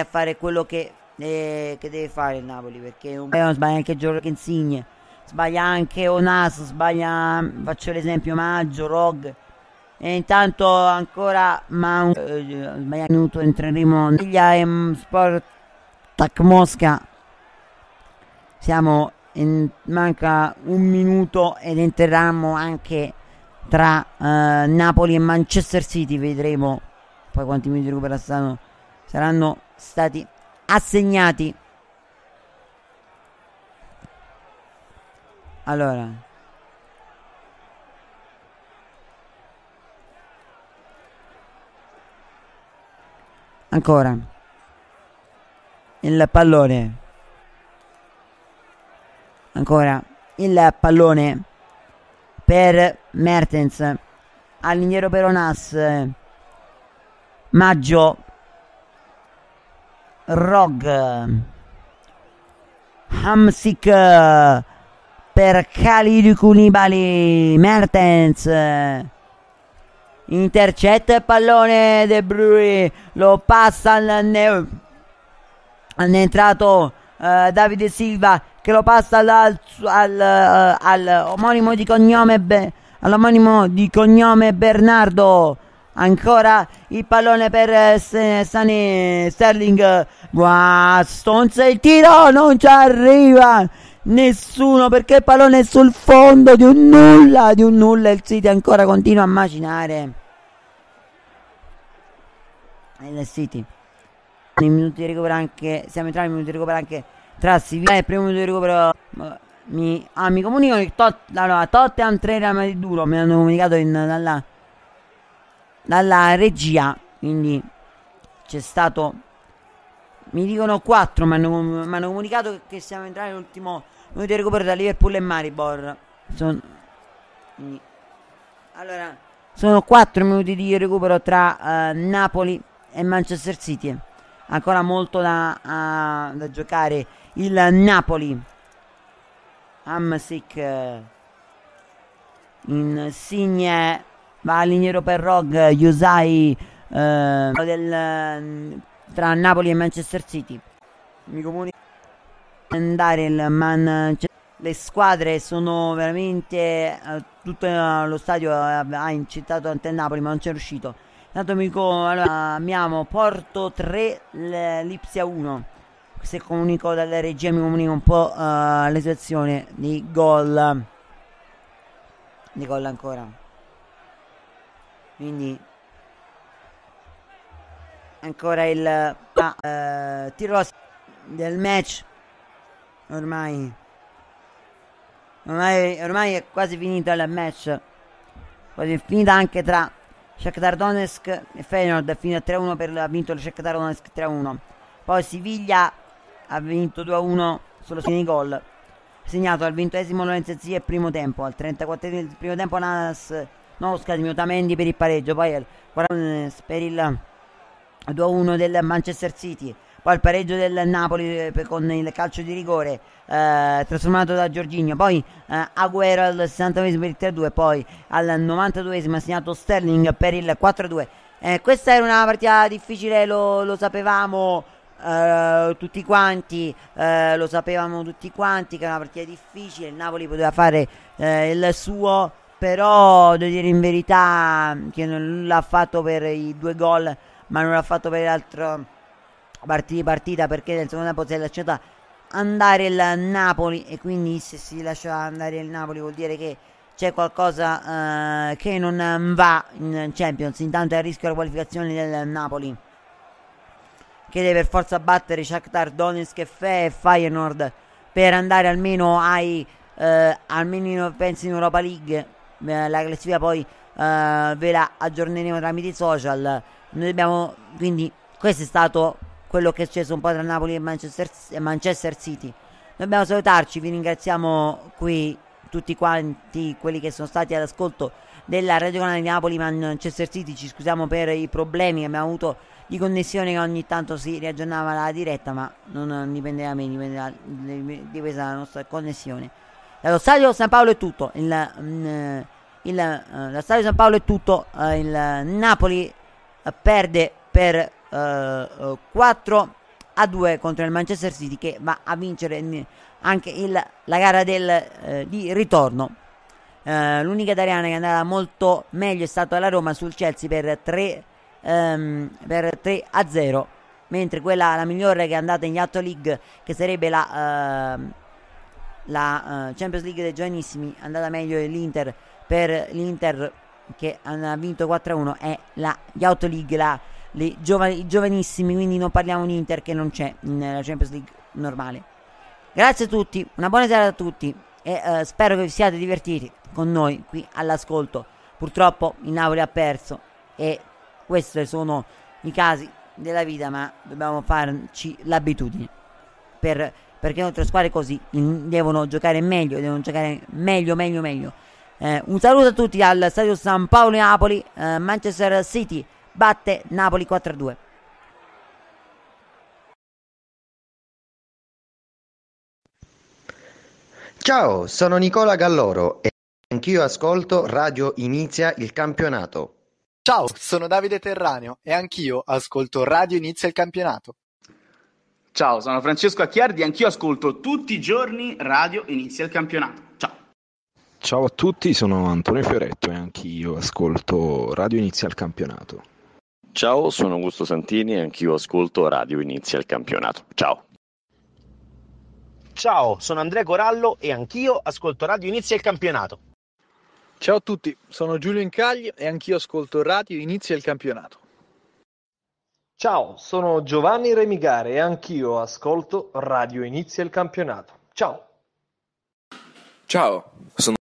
a fare quello che, eh, che, deve fare il Napoli perché un... non sbaglia anche Giorgio Insigne sbaglia anche Onas sbaglia faccio l'esempio Maggio Rog e intanto ancora ma eh, sbaglia minuto entreremo negli um, Sport Tac Mosca siamo in, manca un minuto ed entreremo anche tra eh, Napoli e Manchester City vedremo poi quanti minuti recupera saranno stati assegnati. Allora, ancora il pallone, ancora il pallone per Mertens all'indietro per Onas. Maggio Rog. Mm. Hamsik eh, per Khalid Kunibali. Mertens. Eh. Intercetta il pallone De Bruyne, lo passa all'entrato eh, Davide Silva che lo passa al, al, al, eh, al di cognome all'omonimo di cognome Bernardo ancora il pallone per eh, Sani Sterling wow, Stones il tiro non ci arriva nessuno perché il pallone è sul fondo di un nulla di un nulla il City ancora continua a macinare il City nei minuti di recupero anche siamo entrati in minuti di recupero anche tra Siviglia e primo minuto di recupero mi, ah, mi comunicano che Tot, allora, Tottenham 3 Real Madrid 1 mi hanno comunicato in, da dalla regia, quindi c'è stato... Mi dicono 4, ma hanno, hanno comunicato che siamo entrati nell'ultimo minuto di recupero da Liverpool e Maribor. Sono, quindi, allora, sono 4 minuti di recupero tra uh, Napoli e Manchester City. Ancora molto da, uh, da giocare il Napoli. Amsic uh, eh, insigne va all'Iniero per Perrog, Yusai eh, del, tra Napoli e Manchester City. Mi comunica andare il man le squadre sono veramente eh, tutto eh, lo stadio eh, ha incitato ante Napoli ma non c'è riuscito intanto amico allora, abbiamo Porto 3 Lipsia 1 se comunico dalla regia mi comunico un po' eh, la situazione di gol di gol ancora quindi ancora il uh, tiro del match ormai ormai, ormai è quasi finita il match quasi finita anche tra Shakhtar Donetsk e Feyenoord è finita 3-1 per ha vinto il Shakhtar Donetsk 3-1 poi Siviglia ha vinto 2-1 solo segni gol segnato al ventesimo Lorenzo Zia primo tempo al 34 primo tempo Nanas non lo Otamendi per il pareggio poi eh, eh, per il 2-1 del Manchester City poi il pareggio del Napoli eh, con il calcio di rigore eh, trasformato da Giorginio poi eh, Agüero al 69 per il 3-2 poi al 92 ha segnato Sterling per il 4-2 eh, questa era una partita difficile lo, lo sapevamo Uh, tutti quanti uh, lo sapevamo tutti quanti che era una partita difficile il Napoli poteva fare uh, il suo però devo dire in verità che non l'ha fatto per i due gol, ma non l'ha fatto per l'altra partita perché nel secondo tempo si è lasciata andare il Napoli e quindi se si lascia andare il Napoli vuol dire che c'è qualcosa eh, che non va in Champions, intanto è a rischio la qualificazione del Napoli che deve per forza battere Shakhtar Donetsk e Feyenoord per andare almeno ai eh, almeno penso in Europa League eh, la classifica poi eh, ve la aggiorneremo tramite i social. Noi abbiamo quindi questo è stato quello che è successo un po' tra Napoli e Manchester, Manchester City. dobbiamo salutarci, vi ringraziamo qui tutti quanti quelli che sono stati all'ascolto della Radio Canale di Napoli Manchester City. Ci scusiamo per i problemi che abbiamo avuto di connessione che ogni tanto si riaggiornava la diretta, ma non dipende da me, dipende da, di questa nostra connessione. Dallo stadio San Paolo è tutto. Il, mh, mm, il, eh, la Stadio San Paolo è tutto, eh, il Napoli eh, perde per 4 eh, a 2 contro il Manchester City che va a vincere anche il, la gara del, eh, di ritorno. l'unica italiana che è andata molto meglio è stata la Roma sul Chelsea per 3, ehm, per 3 a 0 mentre quella la migliore che è andata in Yato League, che sarebbe la, uh, la uh, Champions League dei giovanissimi, è andata meglio l'Inter per l'Inter che ha vinto 4-1 è la Youth League, la, le giovani, i giovanissimi, quindi non parliamo di Inter che non c'è nella Champions League normale. Grazie a tutti, una buona serata a tutti e eh, spero che vi siate divertiti con noi qui all'ascolto. Purtroppo il Napoli ha perso e questi sono i casi della vita, ma dobbiamo farci l'abitudine per, perché le nostre squadre così devono giocare meglio, devono giocare meglio, meglio, meglio eh, un saluto a tutti al Stadio San Paolo Napoli, eh, Manchester City batte Napoli 4-2. Ciao, sono Nicola Galloro e anch'io ascolto Radio Inizia il campionato. Ciao, sono Davide Terraneo e anch'io ascolto Radio Inizia il campionato. Ciao, sono Francesco Acchiardi e anch'io ascolto tutti i giorni Radio Inizia il campionato. Ciao a tutti, sono Antonio Fioretto e anch'io ascolto Radio Inizia il Campionato. Ciao, sono Augusto Santini e anch'io ascolto Radio Inizia il Campionato. Ciao. Ciao, sono Andrea Corallo e anch'io ascolto Radio Inizia il Campionato. Ciao a tutti, sono Giulio Incagli e anch'io ascolto Radio Inizia il Campionato. Ciao, sono Giovanni Remigare e anch'io ascolto Radio Inizia il Campionato. Ciao. Ciao, sono